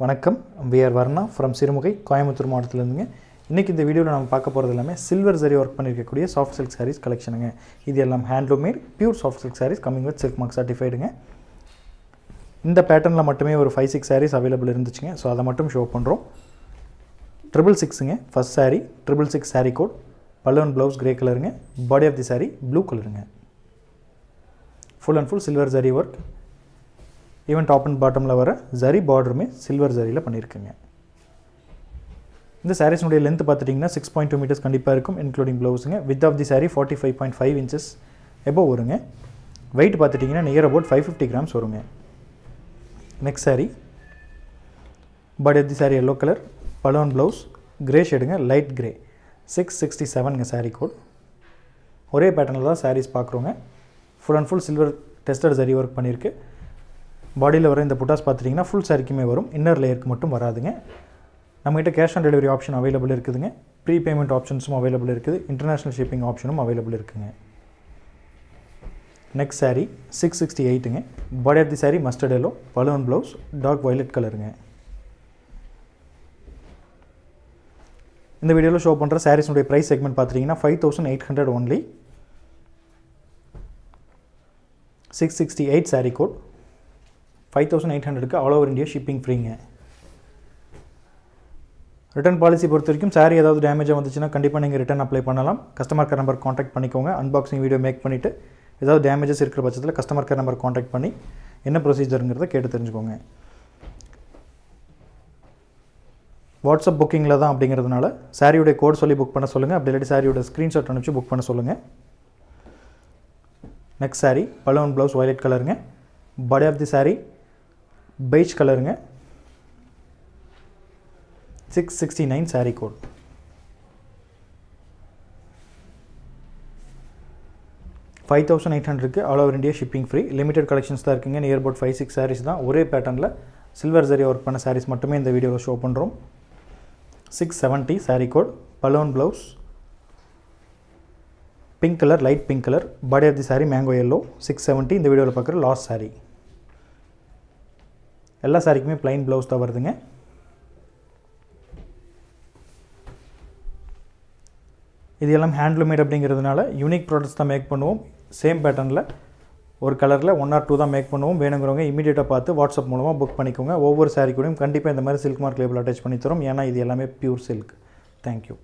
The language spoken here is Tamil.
வணக்கம் V R Varna from Sirumugai Coimbatore மாவட்டத்திலேருந்துங்க இன்றைக்கி இந்த வீடியோவில் நம்ம பார்க்க போகிறது எல்லாமே சில்வர் சரி ஒர்க் பண்ணியிருக்கக்கூடிய சாஃப்ட் சில்க் சாரீஸ் கலெக்ஷனுங்க இது எல்லாம் made pure soft silk saris coming with silk mark சர்டிஃபைடுங்க இந்த பேட்டர்னில் மட்டுமே ஒரு ஃபைவ் சிக்ஸ் சாரீஸ் அவைலபிள் இருந்துச்சுங்க ஸோ அதை மட்டும் ஷோ பண்ணுறோம் ட்ரிபிள் சிக்ஸுங்க first sari triple six sari code balloon blouse grey கலருங்க body of the sari blue கலருங்க full and full silver zari work even top and பாட்டமில் வர ஜரி பார்டருமே சில்வர் ஜரியில் பண்ணியிருக்குங்க இந்த சாரீஸ்னுடைய லென்த் பார்த்துட்டிங்கன்னா சிக்ஸ் பாயிண்ட் டூ மீட்டர்ஸ் கண்டிப்பாக இருக்கும் இன்க்ளூடிங் ப்ளவுஸுங்க with of the sari forty five point five inches எபோ வருங்க வெயிட் பார்த்துட்டிங்கன்னா near about five fifty grams வருங்க next sari body of the sari yellow colour balloon blouse grey ஷேடுங்க லைட் கிரே சிக்ஸ் சிக்ஸ்டி செவனுங்க சாரீ கோட் ஒரே பேட்டர்னில் தான் சாரீஸ் பார்க்குறோங்க full and full silver tested zari work பண்ணியிருக்கு பாடியில் வர இந்த புட்டாஸ் பார்த்துட்டிங்கன்னா ஃபுல் சாரிக்குமே வரும் இன்னர் லேயருக்கு மட்டும் வராதுங்க நம்மகிட்ட cash on delivery option available இருக்குதுங்க ப்ரீ பேமெண்ட் ஆப்ஷன்ஸும் அவைலபிள் இருக்குது இன்டர்நேஷ்னல் ஷிப்பிங் ஆப்ஷனும் அவைலபிள் இருக்குதுங்க நெக்ஸ்ட் சாரி சிக்ஸ் சிக்ஸ்டி எயிட்டுங்க body of the sari mustard yellow balloon blouse dark violet கலருங்க இந்த வீடியோவில் ஷோ பண்ணுற சாரீஸுடைய ப்ரைஸ் செக்மெண்ட் பார்த்துட்டிங்கன்னா five thousand eight hundred only six sixty eight sari code five thousand eight ஹண்ட்ரடுக்கு ஆல் ஓவர் இந்தியா ஷிப்பிங் ஃப்ரீங்க ரிட்டன் பாலிசி பொறுத்த வரைக்கும் சாரீ ஏதாவது டேமேஜாக வந்துச்சுன்னா கண்டிப்பாக நீங்கள் ரிட்டன் அப்ளை பண்ணலாம் கஸ்டமர் கேர் நம்பர் காண்டாக்ட் பண்ணிக்கோங்க அன்பாக்சிங் வீடியோ மேக் பண்ணிவிட்டு ஏதாவது டேமேஜஸ் இருக்கிற பட்சத்தில் கஸ்டமர் கேர் நம்பர் காண்டாக்ட் பண்ணி என்ன ப்ரொசீஜருங்கிறத கேட்டு தெரிஞ்சுக்கோங்க வாட்ஸ்அப் புக்கிங்கில் தான் அப்படிங்கிறதுனால சாரியுடைய கோட் சொல்லி புக் பண்ண சொல்லுங்கள் அப்படி இல்லாட்டி சாரியோட ஸ்க்ரீன்ஷாட் அனுப்பிச்சு புக் பண்ண சொல்லுங்கள் next sari balloon blouse violet கலருங்க body of the sari peach கலருங்க six sixty nine sari code five thousand eight ஹண்ட்ரட்க்கு all over India shipping free limited collections தான் இருக்குங்க near about five six saris தான் ஒரே பேட்டர்னில் சில்வர் ஜரி ஒர்க் பண்ண சாரீஸ் மட்டுமே இந்த வீடியோவில் ஷோ பண்ணுறோம் six seventy sari code balloon blouse pink colour light pink colour body of the sari mango yellow six seventy இந்த வீடியோவில் பார்க்குற லாஸ்ட் சாரீ எல்லா சாரிக்குமே ப்ளைன் ப்ளவுஸ் தான் வருதுங்க இது எல்லாம் ஹேண்ட்லூமேட் அப்படிங்கிறதுனால யூனிக் ப்ராடக்ட்ஸ் தான் மேக் பண்ணுவோம் சேம் பேட்டர்னில் ஒரு கலரில் ஒன் ஆர் டூ தான் மேக் பண்ணுவோம் வேணுங்கிறவங்க இமீடியட்டாக பார்த்து வாட்ஸ்அப் மூலமாக புக் பண்ணிக்கோங்க ஒவ்வொரு சாரீ கூடயும் கண்டிப்பாக இந்த மாதிரி சில்க் மார்க் லேபிள் அட்டாச் பண்ணி தரும் ஏன்னா இது எல்லாமே பியூர் சில்க் தேங்க்யூ